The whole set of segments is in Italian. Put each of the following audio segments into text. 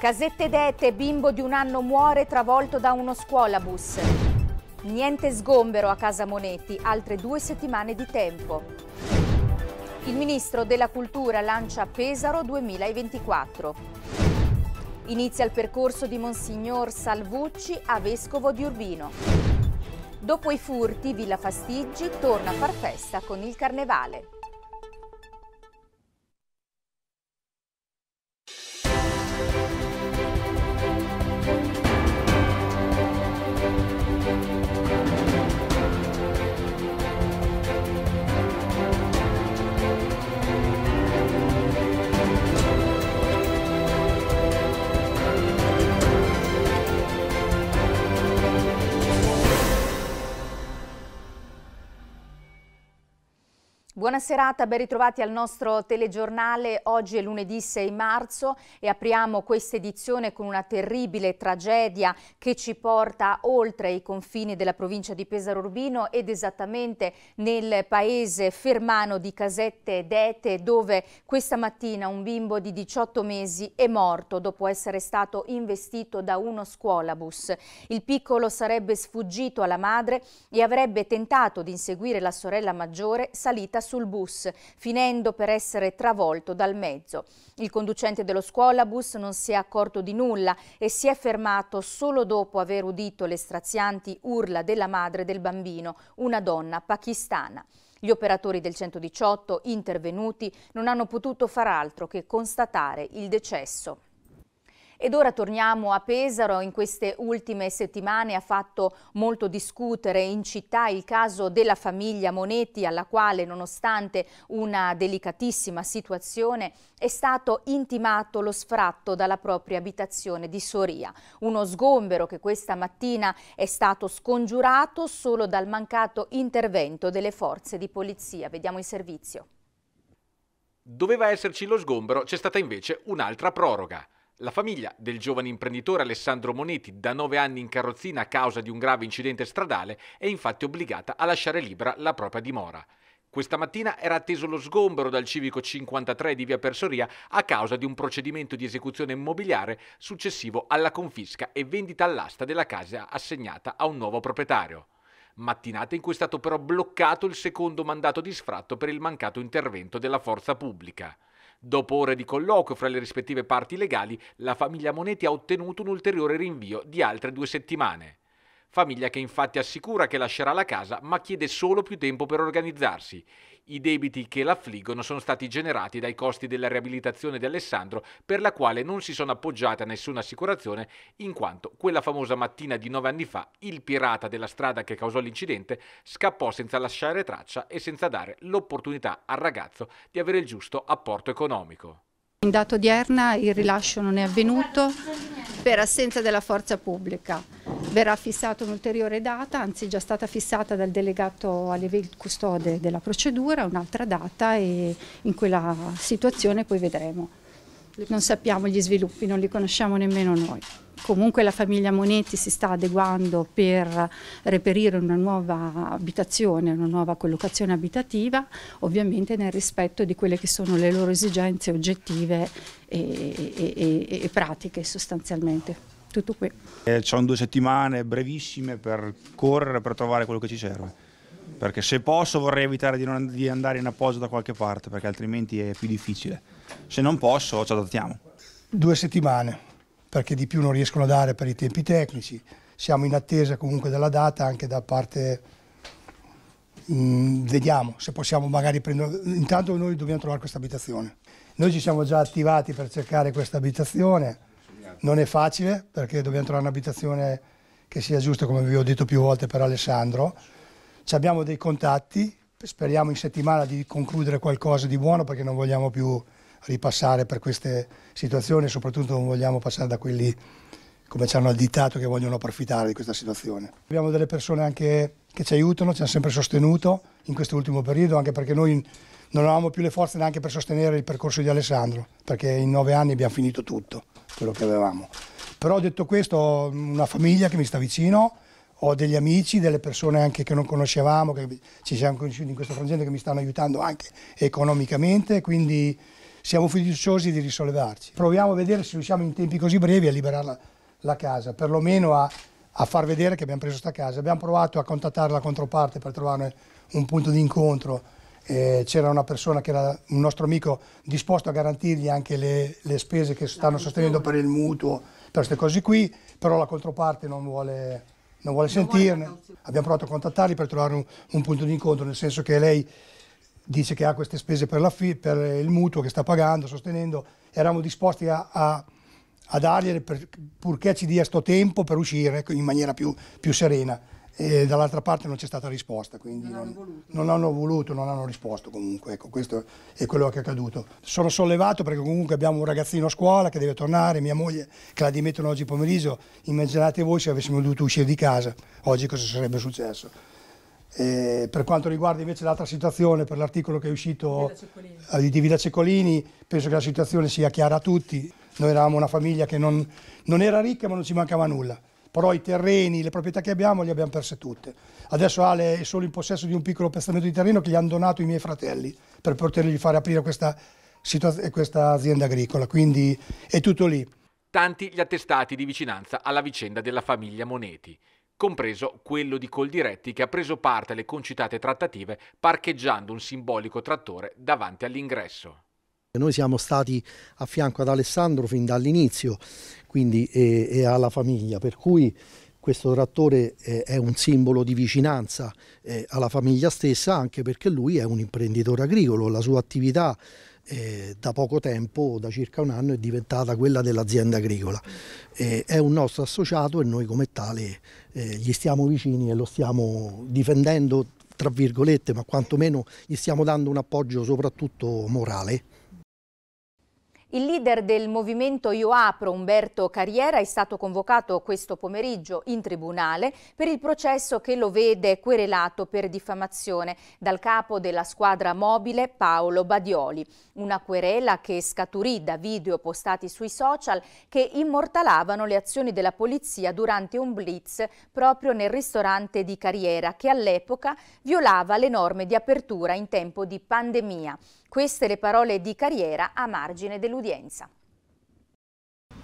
Casette dette, bimbo di un anno muore travolto da uno scuolabus. Niente sgombero a Casa Monetti, altre due settimane di tempo. Il ministro della Cultura lancia Pesaro 2024. Inizia il percorso di Monsignor Salvucci a Vescovo di Urbino. Dopo i furti, Villa Fastiggi torna a far festa con il Carnevale. Buona serata, ben ritrovati al nostro telegiornale. Oggi è lunedì 6 marzo e apriamo questa edizione con una terribile tragedia che ci porta oltre i confini della provincia di Pesaro Urbino ed esattamente nel paese fermano di Casette Dete dove questa mattina un bimbo di 18 mesi è morto dopo essere stato investito da uno scuolabus. Il piccolo sarebbe sfuggito alla madre e avrebbe tentato di inseguire la sorella maggiore salita su sul bus, finendo per essere travolto dal mezzo. Il conducente dello scuolabus non si è accorto di nulla e si è fermato solo dopo aver udito le strazianti urla della madre del bambino, una donna pakistana. Gli operatori del 118 intervenuti non hanno potuto far altro che constatare il decesso. Ed ora torniamo a Pesaro, in queste ultime settimane ha fatto molto discutere in città il caso della famiglia Monetti alla quale nonostante una delicatissima situazione è stato intimato lo sfratto dalla propria abitazione di Soria. Uno sgombero che questa mattina è stato scongiurato solo dal mancato intervento delle forze di polizia. Vediamo il servizio. Doveva esserci lo sgombero, c'è stata invece un'altra proroga. La famiglia del giovane imprenditore Alessandro Monetti, da nove anni in carrozzina a causa di un grave incidente stradale, è infatti obbligata a lasciare libera la propria dimora. Questa mattina era atteso lo sgombero dal civico 53 di via Persoria a causa di un procedimento di esecuzione immobiliare successivo alla confisca e vendita all'asta della casa assegnata a un nuovo proprietario. Mattinata in cui è stato però bloccato il secondo mandato di sfratto per il mancato intervento della forza pubblica. Dopo ore di colloquio fra le rispettive parti legali, la famiglia Moneti ha ottenuto un ulteriore rinvio di altre due settimane. Famiglia che infatti assicura che lascerà la casa ma chiede solo più tempo per organizzarsi. I debiti che l'affliggono sono stati generati dai costi della riabilitazione di Alessandro, per la quale non si sono appoggiate a nessuna assicurazione, in quanto quella famosa mattina di nove anni fa il pirata della strada che causò l'incidente scappò senza lasciare traccia e senza dare l'opportunità al ragazzo di avere il giusto apporto economico. In data odierna il rilascio non è avvenuto per assenza della forza pubblica. Verrà fissata un'ulteriore data, anzi già stata fissata dal delegato alle custode della procedura, un'altra data e in quella situazione poi vedremo. Non sappiamo gli sviluppi, non li conosciamo nemmeno noi. Comunque la famiglia Monetti si sta adeguando per reperire una nuova abitazione, una nuova collocazione abitativa, ovviamente nel rispetto di quelle che sono le loro esigenze oggettive e, e, e, e pratiche sostanzialmente. Tutto qui. Eh, C'hanno due settimane brevissime per correre, per trovare quello che ci serve perché se posso vorrei evitare di, non, di andare in appoggio da qualche parte perché altrimenti è più difficile. Se non posso ci adattiamo. Due settimane perché di più non riescono a dare per i tempi tecnici. Siamo in attesa comunque della data anche da parte, mh, mm, vediamo se possiamo magari prendere, intanto noi dobbiamo trovare questa abitazione. Noi ci siamo già attivati per cercare questa abitazione, non è facile perché dobbiamo trovare un'abitazione che sia giusta come vi ho detto più volte per Alessandro. Ci abbiamo dei contatti, speriamo in settimana di concludere qualcosa di buono perché non vogliamo più ripassare per queste situazioni e soprattutto non vogliamo passare da quelli come ci hanno additato che vogliono approfittare di questa situazione. Abbiamo delle persone anche che ci aiutano, ci hanno sempre sostenuto in questo ultimo periodo, anche perché noi non avevamo più le forze neanche per sostenere il percorso di Alessandro, perché in nove anni abbiamo finito tutto quello che avevamo. Però detto questo ho una famiglia che mi sta vicino, ho degli amici, delle persone anche che non conoscevamo, che ci siamo conosciuti in questo frangente, che mi stanno aiutando anche economicamente, quindi siamo fiduciosi di risollevarci. Proviamo a vedere se riusciamo in tempi così brevi a liberare la, la casa, perlomeno a, a, far vedere che abbiamo preso questa casa. Abbiamo provato a contattare la controparte per trovare un punto di incontro. Eh, C'era una persona che era un nostro amico disposto a garantirgli anche le, le spese che stanno sostenendo per il mutuo, per queste cose qui, però la controparte non vuole, non vuole sentirne. Abbiamo provato a contattarli per trovare un, un punto di incontro, nel senso che lei dice che ha queste spese per, fi- per il mutuo che sta pagando, sostenendo, eravamo disposti a, a, a dargliele per, purché ci dia sto tempo per uscire ecco, in maniera più, più serena. E dall'altra parte non c'è stata risposta, quindi non, non, hanno, voluto. non hanno, voluto. non hanno risposto comunque, ecco, questo è quello che è accaduto. Sono sollevato perché comunque abbiamo un ragazzino a scuola che deve tornare, mia moglie che la dimettono oggi pomeriggio, immaginate voi se avessimo dovuto uscire di casa, oggi cosa sarebbe successo? Eh, per quanto riguarda invece l'altra situazione, per l'articolo che è uscito eh, di Villa Cecolini, penso che la situazione sia chiara a tutti. Noi eravamo una famiglia che non, non, era ricca ma non ci mancava nulla, però i terreni, le proprietà che abbiamo le abbiamo perse tutte. Adesso Ale è solo in possesso di un piccolo pezzamento di terreno che gli hanno donato i miei fratelli per potergli fare aprire questa, questa azienda agricola, quindi è tutto lì. Tanti gli attestati di vicinanza alla vicenda della famiglia Moneti compreso quello di Coldiretti che ha preso parte alle concitate trattative parcheggiando un simbolico trattore davanti all'ingresso. Noi siamo stati a fianco ad Alessandro fin dall'inizio e, e alla famiglia, per cui questo trattore eh, è un simbolo di vicinanza eh, alla famiglia stessa anche perché lui è un imprenditore agricolo, la sua attività eh, da poco tempo, da circa un anno, è diventata quella dell'azienda agricola. Eh, è un nostro associato e noi come tale eh, gli stiamo vicini e lo stiamo difendendo, tra virgolette, ma quantomeno gli stiamo dando un appoggio soprattutto morale. Il leader del movimento Io Apro, Umberto Carriera, è stato convocato questo pomeriggio in tribunale per il processo che lo vede querelato per diffamazione dal capo della squadra mobile Paolo Badioli. Una querela che scaturì da video postati sui social che immortalavano le azioni della polizia durante un blitz proprio nel ristorante di Carriera che all'epoca violava le norme di apertura in tempo di pandemia. Queste le parole di carriera a margine dell'udienza.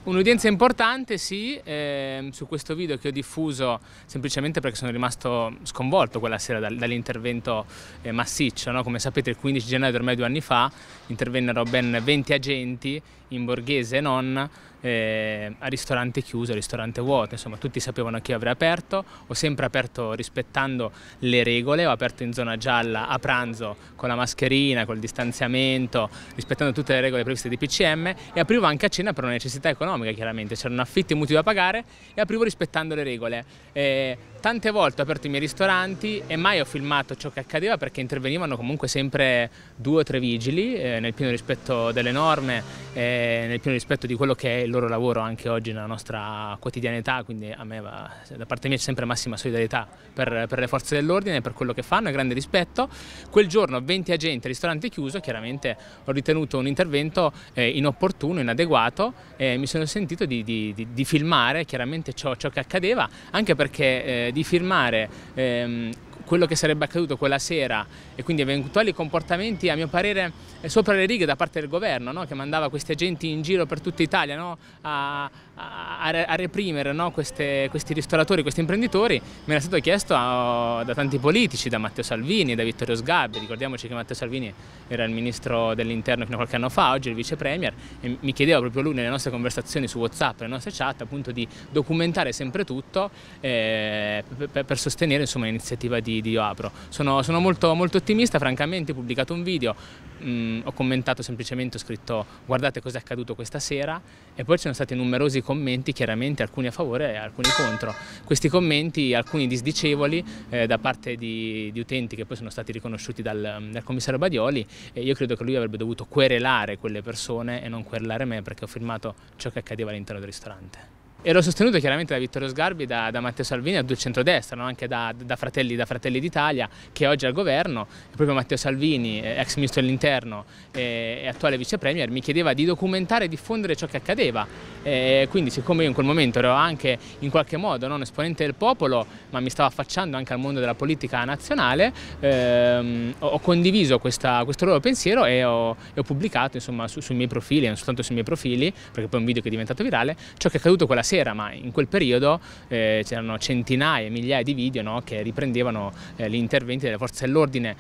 Un'udienza importante, sì, eh, su questo video che ho diffuso semplicemente perché sono rimasto sconvolto quella sera dall'intervento eh, massiccio. No? Come sapete il 15 gennaio ormai due anni fa intervennero ben 20 agenti in borghese e non eh, a ristorante chiuso, a ristorante vuoto, insomma tutti sapevano che io avrei aperto, ho sempre aperto rispettando le regole, ho aperto in zona gialla a pranzo con la mascherina, col distanziamento, rispettando tutte le regole previste di PCM e aprivo anche a cena per una necessità economica chiaramente, c'erano affitti e mutui da pagare e aprivo rispettando le regole. Eh, tante volte ho aperto i miei ristoranti e mai ho filmato ciò che accadeva perché intervenivano comunque sempre due o tre vigili eh, nel pieno rispetto delle norme, eh, nel pieno rispetto di quello che è il loro lavoro anche oggi nella nostra quotidianità, quindi a me va, da parte mia c'è sempre massima solidarietà per, per le forze dell'ordine, per quello che fanno e grande rispetto. Quel giorno 20 agenti, ristorante chiuso, chiaramente ho ritenuto un intervento eh, inopportuno, inadeguato e mi sono sentito di, di, di, di filmare chiaramente ciò, ciò, che accadeva, anche perché eh, di firmare ehm, quello che sarebbe accaduto quella sera e quindi eventuali comportamenti a mio parere eh, sopra le righe da parte del governo no? che mandava questi agenti in giro per tutta Italia no? a, a, a reprimere no, queste, questi ristoratori, questi imprenditori, me l'ha stato chiesto a, da tanti politici, da Matteo Salvini, da Vittorio Sgabbi, ricordiamoci che Matteo Salvini era il ministro dell'interno fino a qualche anno fa, oggi è il vice premier, e mi chiedeva proprio lui nelle nostre conversazioni su Whatsapp, nelle nostre chat, appunto di documentare sempre tutto eh, per, per, sostenere l'iniziativa di, di Io Apro. Sono, sono molto, molto ottimista, francamente ho pubblicato un video mh, mm, ho commentato semplicemente, ho scritto guardate cosa è accaduto questa sera e poi ci sono stati numerosi commenti, chiaramente alcuni a favore e alcuni contro. Questi commenti, alcuni disdicevoli eh, da parte di, di, utenti che poi sono stati riconosciuti dal, mm, dal commissario Badioli e io credo che lui avrebbe dovuto querelare quelle persone e non querelare me perché ho firmato ciò che accadeva all'interno del ristorante. Ero sostenuto chiaramente da Vittorio Sgarbi, da, da Matteo Salvini, a due centrodestra, no? anche da, da Fratelli d'Italia, che oggi è al governo. Proprio Matteo Salvini, eh, ex ministro dell'interno e, eh, e, attuale vice premier, mi chiedeva di documentare e diffondere ciò che accadeva. E eh, quindi siccome io in quel momento ero anche in qualche modo non esponente del popolo, ma mi stavo affacciando anche al mondo della politica nazionale, ehm, ho condiviso questa, questo loro pensiero e ho, e ho pubblicato insomma, su, sui miei profili, non soltanto sui miei profili, perché poi è un video che è diventato virale, ciò che è accaduto quella sera c'era, ma in quel periodo eh, c'erano centinaia e migliaia di video no, che riprendevano eh, gli interventi delle forze dell'ordine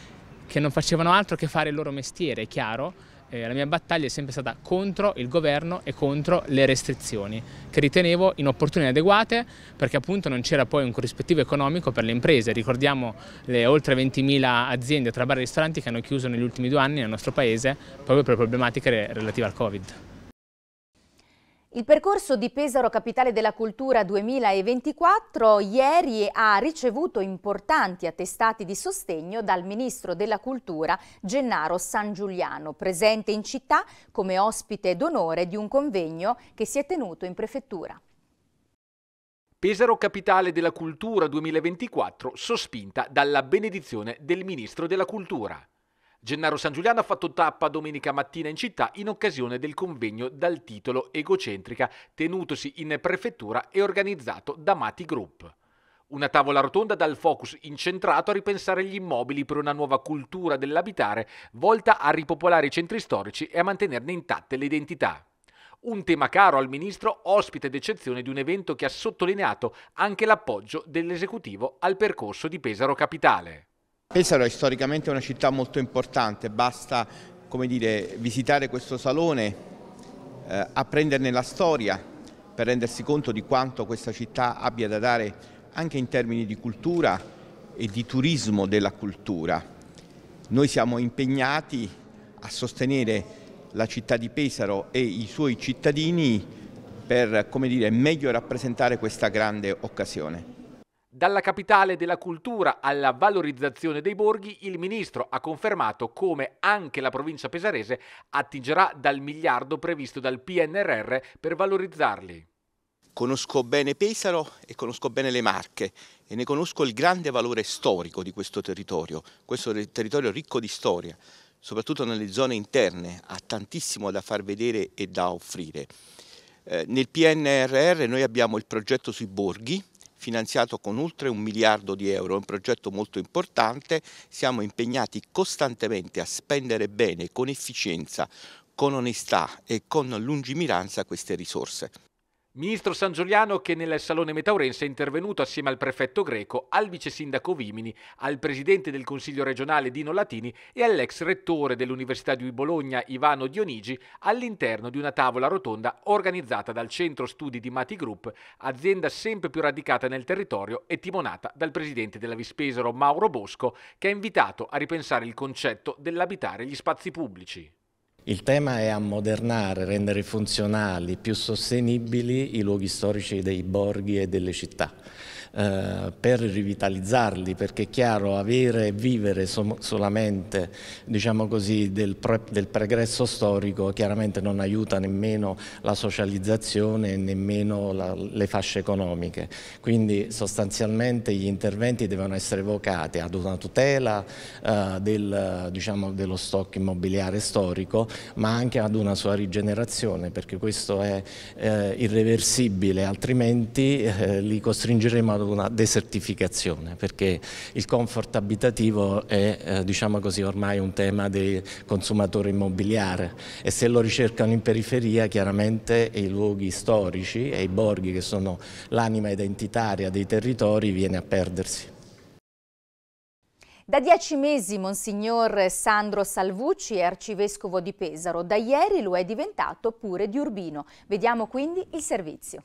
che non facevano altro che fare il loro mestiere, è chiaro. Eh, la mia battaglia è sempre stata contro il governo e contro le restrizioni, che ritenevo inopportune e adeguate perché appunto non c'era poi un corrispettivo economico per le imprese. Ricordiamo le oltre 20.000 aziende tra bar e ristoranti che hanno chiuso negli ultimi due anni nel nostro paese proprio per problematiche relative al Covid. Il percorso di Pesaro Capitale della Cultura 2024 ieri ha ricevuto importanti attestati di sostegno dal Ministro della Cultura Gennaro San Giuliano, presente in città come ospite d'onore di un convegno che si è tenuto in prefettura. Pesaro Capitale della Cultura 2024 sospinta dalla benedizione del Ministro della Cultura. Gennaro San Giuliano ha fatto tappa domenica mattina in città in occasione del convegno dal titolo Egocentrica tenutosi in prefettura e organizzato da Mati Group. Una tavola rotonda dal focus incentrato a ripensare gli immobili per una nuova cultura dell'abitare, volta a ripopolare i centri storici e a mantenerne intatte le identità. Un tema caro al ministro, ospite d'eccezione di un evento che ha sottolineato anche l'appoggio dell'esecutivo al percorso di Pesaro Capitale. Pesaro è storicamente una città molto importante, basta dire, visitare questo salone, eh, apprenderne la storia per rendersi conto di quanto questa città abbia da dare anche in termini di cultura e di turismo della cultura. Noi siamo impegnati a sostenere la città di Pesaro e i suoi cittadini per dire, meglio rappresentare questa grande occasione. Dalla capitale della cultura alla valorizzazione dei borghi, il ministro ha confermato come anche la provincia pesarese attingerà dal miliardo previsto dal PNRR per valorizzarli. Conosco bene Pesaro e conosco bene le Marche e ne conosco il grande valore storico di questo territorio, questo territorio ricco di storia, soprattutto nelle zone interne, ha tantissimo da far vedere e da offrire. Eh, nel PNRR noi abbiamo il progetto sui borghi, finanziato con oltre un miliardo di euro, è un progetto molto importante, siamo impegnati costantemente a spendere bene, con efficienza, con onestà e con lungimiranza queste risorse. Ministro San Giuliano che nel Salone Metaurense è intervenuto assieme al prefetto greco, al vice sindaco Vimini, al presidente del Consiglio regionale Dino Latini e all'ex rettore dell'Università di Bologna Ivano Dionigi all'interno di una tavola rotonda organizzata dal Centro Studi di Mati Group, azienda sempre più radicata nel territorio e timonata dal presidente della Vispesero Mauro Bosco che ha invitato a ripensare il concetto dell'abitare gli spazi pubblici. Il tema è ammodernare, rendere funzionali, più sostenibili i luoghi storici dei borghi e delle città. Eh, per rivitalizzarli, perché è chiaro avere e vivere so solamente diciamo così, del, pre del, pregresso storico chiaramente non aiuta nemmeno la socializzazione e nemmeno la, le fasce economiche. Quindi sostanzialmente gli interventi devono essere vocati ad una tutela eh, del, diciamo, dello stock immobiliare storico, ma anche ad una sua rigenerazione, perché questo è eh, irreversibile, altrimenti eh, li costringeremo ad una desertificazione perché il comfort abitativo è eh, diciamo così, ormai un tema del consumatore immobiliare e se lo ricercano in periferia chiaramente i luoghi storici e i borghi che sono l'anima identitaria dei territori viene a perdersi. Da dieci mesi Monsignor Sandro Salvucci è arcivescovo di Pesaro, da ieri lo è diventato pure di Urbino. Vediamo quindi il servizio.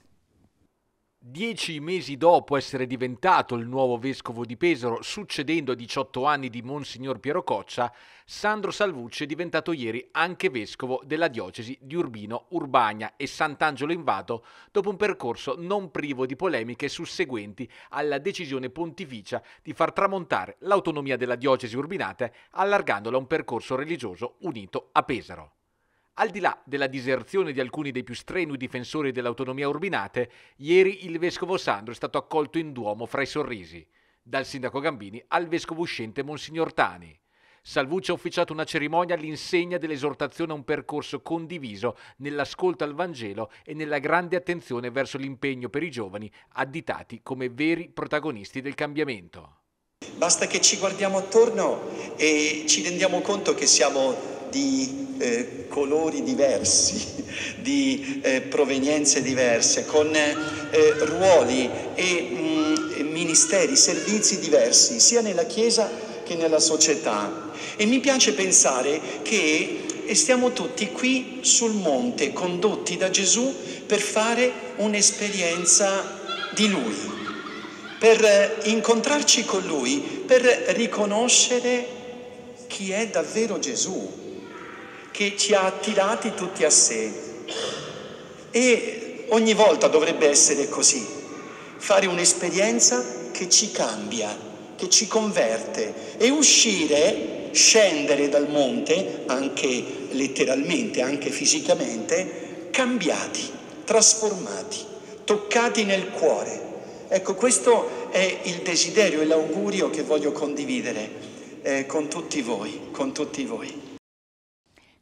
Dieci mesi dopo essere diventato il nuovo vescovo di Pesaro, succedendo a 18 anni di Monsignor Piero Coccia, Sandro Salvucci è diventato ieri anche vescovo della diocesi di Urbino, Urbagna e Sant'Angelo in Vato, dopo un percorso non privo di polemiche susseguenti alla decisione pontificia di far tramontare l'autonomia della diocesi urbinate, allargandola a un percorso religioso unito a Pesaro. Al di là della diserzione di alcuni dei più strenui difensori dell'autonomia urbinate, ieri il vescovo Sandro è stato accolto in Duomo fra i sorrisi, dal sindaco Gambini al vescovo uscente Monsignor Tani. Salvucci ha officiato una cerimonia all'insegna dell'esortazione a un percorso condiviso nell'ascolto al Vangelo e nella grande attenzione verso l'impegno per i giovani, additati come veri protagonisti del cambiamento. Basta che ci guardiamo attorno e ci rendiamo conto che siamo di eh, colori diversi, di eh, provenienze diverse, con eh, ruoli e mh, mm, ministeri, servizi diversi, sia nella Chiesa che nella società. E mi piace pensare che stiamo tutti qui sul monte, condotti da Gesù per fare un'esperienza di Lui, per eh, incontrarci con Lui, per riconoscere chi è davvero Gesù, che ci ha attirati tutti a sé. E ogni volta dovrebbe essere così, fare un'esperienza che ci cambia, che ci converte e uscire, scendere dal monte, anche letteralmente, anche fisicamente, cambiati, trasformati, toccati nel cuore. Ecco, questo è il desiderio e l'augurio che voglio condividere eh, con tutti voi, con tutti voi.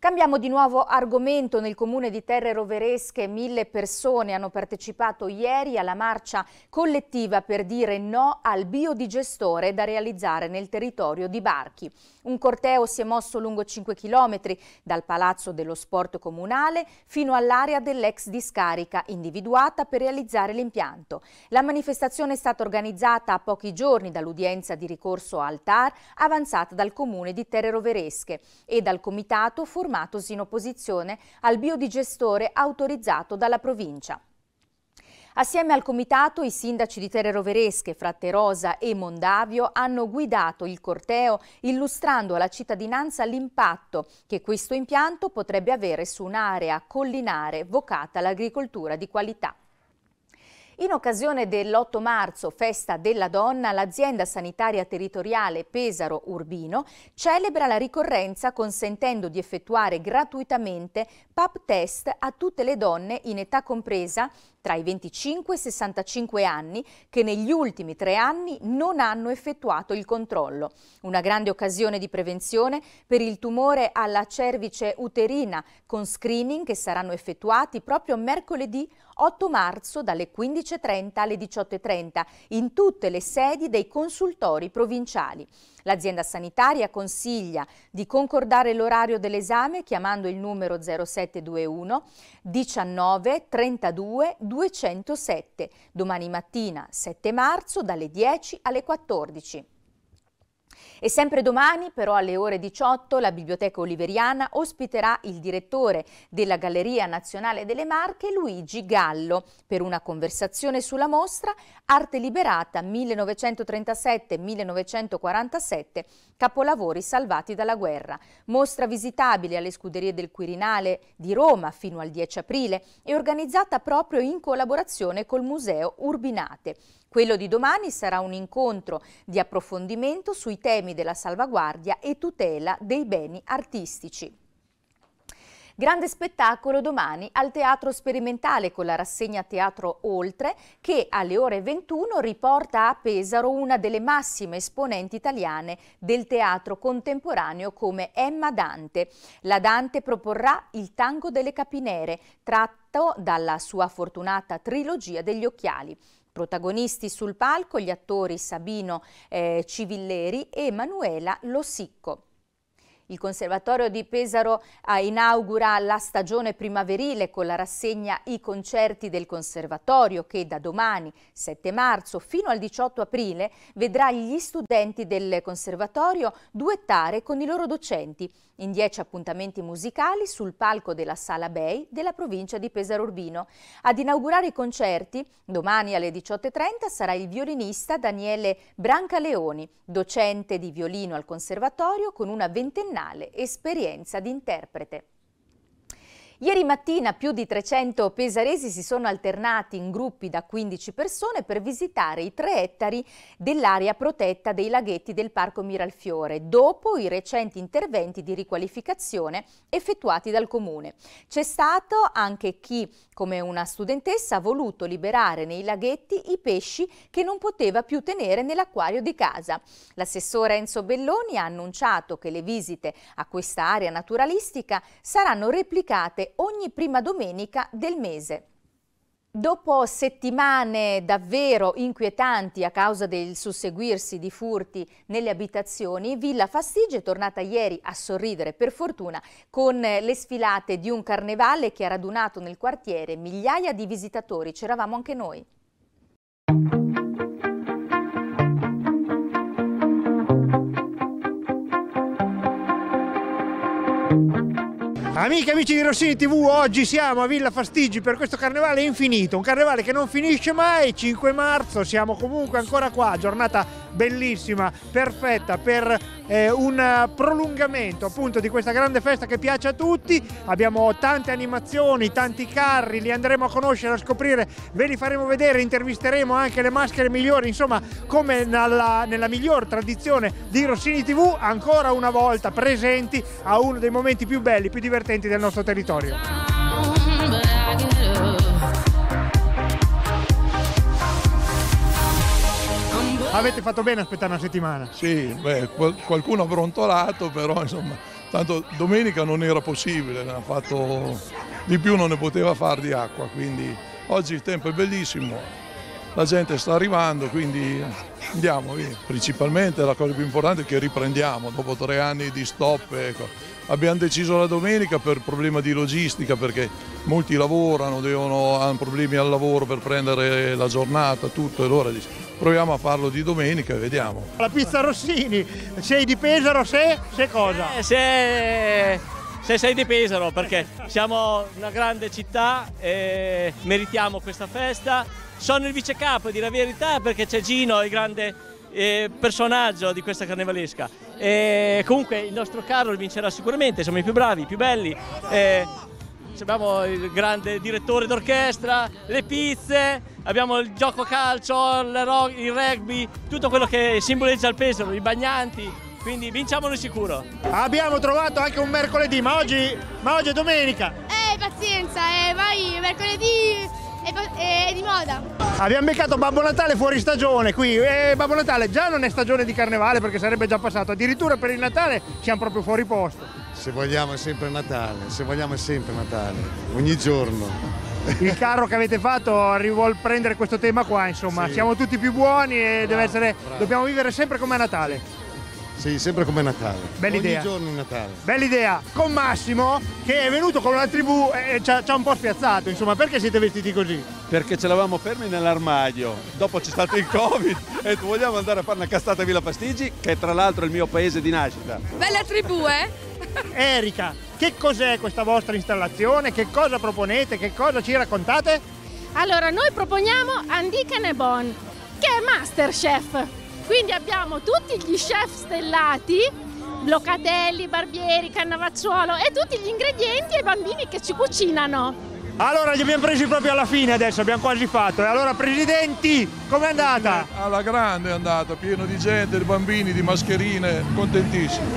Cambiamo di nuovo argomento. Nel comune di Terre Roveresche mille persone hanno partecipato ieri alla marcia collettiva per dire no al biodigestore da realizzare nel territorio di Barchi. Un corteo si è mosso lungo 5 chilometri dal Palazzo dello Sport Comunale fino all'area dell'ex discarica individuata per realizzare l'impianto. La manifestazione è stata organizzata a pochi giorni dall'udienza di ricorso al TAR avanzata dal comune di Terre Roveresche e dal comitato formato formatosi in opposizione al biodigestore autorizzato dalla provincia. Assieme al comitato i sindaci di Terre Roveresche, Fratte Rosa e Mondavio hanno guidato il corteo illustrando alla cittadinanza l'impatto che questo impianto potrebbe avere su un'area collinare vocata all'agricoltura di qualità. In occasione dell'8 marzo, festa della donna, l'azienda sanitaria territoriale Pesaro Urbino celebra la ricorrenza consentendo di effettuare gratuitamente PAP test a tutte le donne in età compresa tra i 25 e i 65 anni che negli ultimi tre anni non hanno effettuato il controllo. Una grande occasione di prevenzione per il tumore alla cervice uterina con screening che saranno effettuati proprio mercoledì 8 marzo dalle 15.30 alle 18.30 in tutte le sedi dei consultori provinciali. L'azienda sanitaria consiglia di concordare l'orario dell'esame chiamando il numero 0721 19 32 207 domani mattina 7 marzo dalle 10 alle 14. E sempre domani, però alle ore 18, la Biblioteca Oliveriana ospiterà il direttore della Galleria Nazionale delle Marche, Luigi Gallo, per una conversazione sulla mostra Arte Liberata 1937-1947, capolavori salvati dalla guerra. Mostra visitabile alle scuderie del Quirinale di Roma fino al 10 aprile e organizzata proprio in collaborazione col Museo Urbinate. Quello di domani sarà un incontro di approfondimento sui temi della salvaguardia e tutela dei beni artistici. Grande spettacolo domani al Teatro Sperimentale con la rassegna Teatro Oltre che alle ore 21 riporta a Pesaro una delle massime esponenti italiane del teatro contemporaneo come Emma Dante. La Dante proporrà il tango delle capinere tratto dalla sua fortunata trilogia degli occhiali. Protagonisti sul palco gli attori Sabino eh, Civilleri e Manuela Lossicco. Il Conservatorio di Pesaro inaugura la stagione primaverile con la rassegna I concerti del Conservatorio che da domani, 7 marzo, fino al 18 aprile vedrà gli studenti del Conservatorio duettare con i loro docenti in 10 appuntamenti musicali sul palco della Sala Bay della provincia di Pesaro Urbino. Ad inaugurare i concerti, domani alle 18.30, sarà il violinista Daniele Brancaleoni, docente di violino al Conservatorio con una ventennata banale esperienza di interprete. Ieri mattina più di 300 pesaresi si sono alternati in gruppi da 15 persone per visitare i 3 ettari dell'area protetta dei laghetti del Parco Miralfiore, dopo i recenti interventi di riqualificazione effettuati dal Comune. C'è stato anche chi, come una studentessa, ha voluto liberare nei laghetti i pesci che non poteva più tenere nell'acquario di casa. L'assessore Enzo Belloni ha annunciato che le visite a questa area naturalistica saranno replicate ogni prima domenica del mese. Dopo settimane davvero inquietanti a causa del susseguirsi di furti nelle abitazioni, Villa Fastigia è tornata ieri a sorridere, per fortuna, con le sfilate di un carnevale che ha radunato nel quartiere migliaia di visitatori. C'eravamo anche noi. Thank you. Amiche e amici di Rossini TV, oggi siamo a Villa Fastigi per questo carnevale infinito, un carnevale che non finisce mai, 5 marzo, siamo comunque ancora qua, giornata bellissima, perfetta per eh, un prolungamento appunto di questa grande festa che piace a tutti. Abbiamo tante animazioni, tanti carri, li andremo a conoscere, a scoprire, ve li faremo vedere, intervisteremo anche le maschere migliori, insomma come nella, nella miglior tradizione di Rossini TV, ancora una volta presenti a uno dei momenti più belli, più divertenti del nostro territorio. Avete fatto bene aspettare una settimana? Sì, beh, qualcuno ha brontolato, però insomma, tanto domenica non era possibile, ne ha fatto di più non ne poteva fare di acqua, quindi oggi il tempo è bellissimo, la gente sta arrivando, quindi andiamo via. Principalmente la cosa più importante è che riprendiamo dopo tre anni di stop. Ecco abbiamo deciso la domenica per problema di logistica perché molti lavorano, devono, hanno problemi al lavoro per prendere la giornata, tutto, e allora proviamo a farlo di domenica e vediamo. La pizza Rossini, sei di Pesaro, se, se cosa? Eh, se, se sei di Pesaro perché siamo una grande città e meritiamo questa festa. Sono il vice capo di La Verità perché c'è Gino, il grande eh, personaggio di questa carnevalesca e comunque il nostro Carlo vincerà sicuramente, siamo i più bravi, i più belli. E abbiamo il grande direttore d'orchestra, le pizze, abbiamo il gioco calcio, il rugby, tutto quello che simboleggia il Pesaro, i bagnanti. Quindi vinciamolo sicuro. Abbiamo trovato anche un mercoledì, ma oggi, ma oggi è domenica. Eh, pazienza, eh, vai, mercoledì è, è di moda. Abbiamo beccato Babbo Natale fuori stagione qui e Babbo Natale già non è stagione di carnevale perché sarebbe già passato, addirittura per il Natale siamo proprio fuori posto. Se vogliamo è sempre Natale, se vogliamo è sempre Natale, ogni giorno. Il carro che avete fatto vuol prendere questo tema qua, insomma, sì. siamo tutti più buoni e bravo, essere, dobbiamo vivere sempre come a Natale. Sì. Sì, sempre come Natale. Bella Ogni idea. giorno è Natale. Bella idea. Con Massimo, che è venuto con una tribù e ci ha, ci ha un po' spiazzato, insomma, perché siete vestiti così? Perché ce l'avamo fermi nell'armadio. Dopo c'è stato il Covid e vogliamo andare a fare una castata a Villa Pastigi, che è tra l'altro il mio paese di nascita. Bella tribù, eh? Erika, che cos'è questa vostra installazione? Che cosa proponete? Che cosa ci raccontate? Allora, noi proponiamo Andiken e Bon, che è Masterchef. Quindi abbiamo tutti gli chef stellati Locatelli, Barbieri, Cannavazzuolo e tutti gli ingredienti e i bambini che ci cucinano. Allora li abbiamo presi proprio alla fine adesso, abbiamo quasi fatto. E allora presidenti, com'è andata? Alla grande è andata, pieno di gente, di bambini, di mascherine, contentissimi.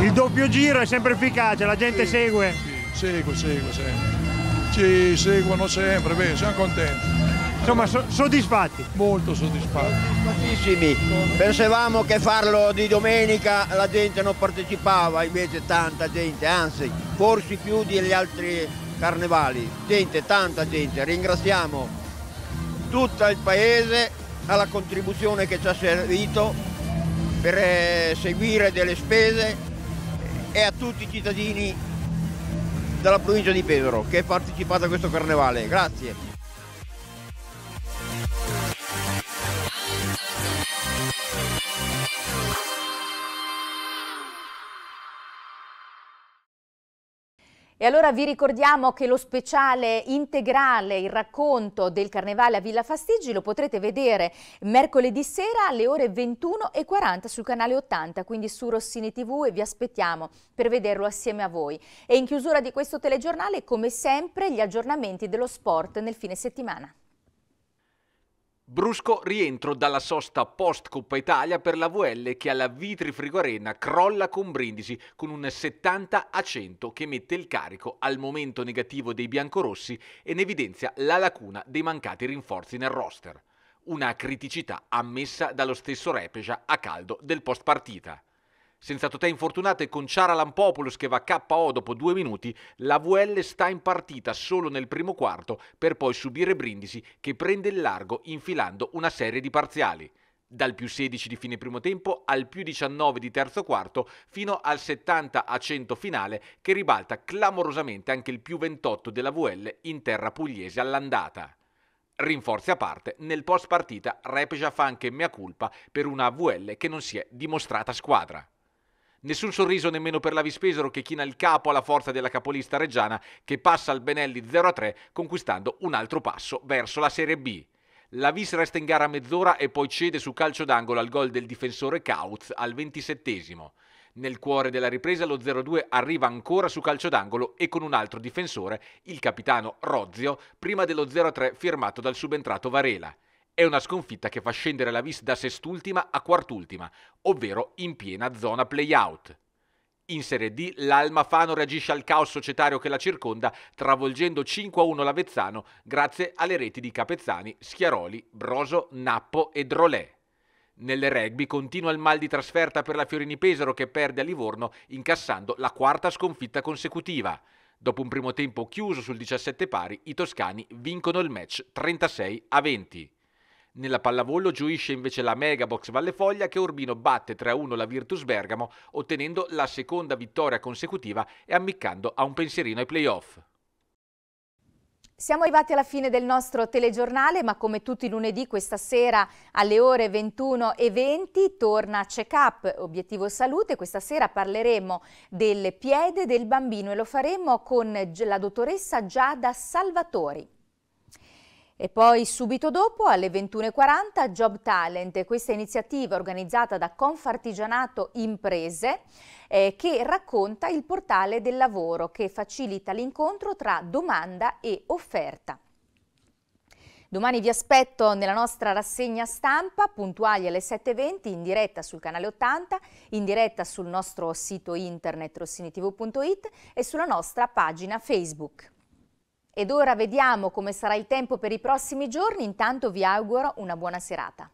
Il doppio giro è sempre efficace, la gente sì, segue. Sì, segue, segue sempre. Ci seguono sempre, beh, siamo contenti. Insomma, so soddisfatti. Molto soddisfatti. Soddisfattissimi. Pensavamo che farlo di domenica la gente non partecipava, invece tanta gente, anzi, forse più degli altri carnevali. Gente, tanta gente. Ringraziamo tutto il paese alla contribuzione che ci ha servito per eh, seguire delle spese e a tutti i cittadini della provincia di Pedro che partecipato a questo carnevale. Grazie. E allora vi ricordiamo che lo speciale integrale, il racconto del Carnevale a Villa Fastigi lo potrete vedere mercoledì sera alle ore 21.40 sul canale 80, quindi su Rossini TV e vi aspettiamo per vederlo assieme a voi. E in chiusura di questo telegiornale, come sempre, gli aggiornamenti dello sport nel fine settimana. Brusco rientro dalla sosta post Coppa Italia per la VL che alla Vitri Frigo Arena crolla con Brindisi con un 70 a 100 che mette il carico al momento negativo dei biancorossi e ne evidenzia la lacuna dei mancati rinforzi nel roster. Una criticità ammessa dallo stesso Repeja a caldo del post partita. Senza Totè infortunato e con Ciara Lampopoulos che va KO dopo due minuti, la VL sta in partita solo nel primo quarto per poi subire Brindisi che prende il largo infilando una serie di parziali dal più 16 di fine primo tempo al più 19 di terzo quarto fino al 70 a 100 finale che ribalta clamorosamente anche il più 28 della VL in terra pugliese all'andata. Rinforzi a parte, nel post partita Repeja fa anche mea culpa per una VL che non si è dimostrata squadra. Nessun sorriso nemmeno per l'Avispesero che china il capo alla forza della capolista reggiana che passa al Benelli 0-3 conquistando un altro passo verso la Serie B. La Vis resta in gara mezz'ora e poi cede su calcio d'angolo al gol del difensore Kautz al 27 Nel cuore della ripresa lo 0-2 arriva ancora su calcio d'angolo e con un altro difensore, il capitano Rozio, prima dello 0-3 firmato dal subentrato Varela. È una sconfitta che fa scendere la Vis da sest'ultima a quartultima, ovvero in piena zona play-out. In Serie D l'Alma Fano reagisce al caos societario che la circonda, travolgendo 5-1 l'Avezzano grazie alle reti di Capezzani, Schiaroli, Broso, Nappo e Drolè. Nelle rugby continua il mal di trasferta per la Fiorini Pesaro che perde a Livorno incassando la quarta sconfitta consecutiva. Dopo un primo tempo chiuso sul 17 pari, i toscani vincono il match 36 a 20. Nella pallavolo gioisce invece la Megabox Valle Foglia che Urbino batte 3-1 la Virtus Bergamo, ottenendo la seconda vittoria consecutiva e ammiccando a un pensierino ai playoff. Siamo arrivati alla fine del nostro telegiornale, ma come tutti i lunedì questa sera alle ore 21.20 torna Check Up, obiettivo salute. Questa sera parleremo del piede del bambino e lo faremo con la dottoressa Giada Salvatori. E poi subito dopo, alle 21.40, Job Talent, questa iniziativa organizzata da Confartigianato Imprese, eh, che racconta il portale del lavoro che facilita l'incontro tra domanda e offerta. Domani vi aspetto nella nostra rassegna stampa, puntuali alle 7.20, in diretta sul canale 80, in diretta sul nostro sito internet rossinitv.it e sulla nostra pagina Facebook. Ed ora vediamo come sarà il tempo per i prossimi giorni, intanto vi auguro una buona serata.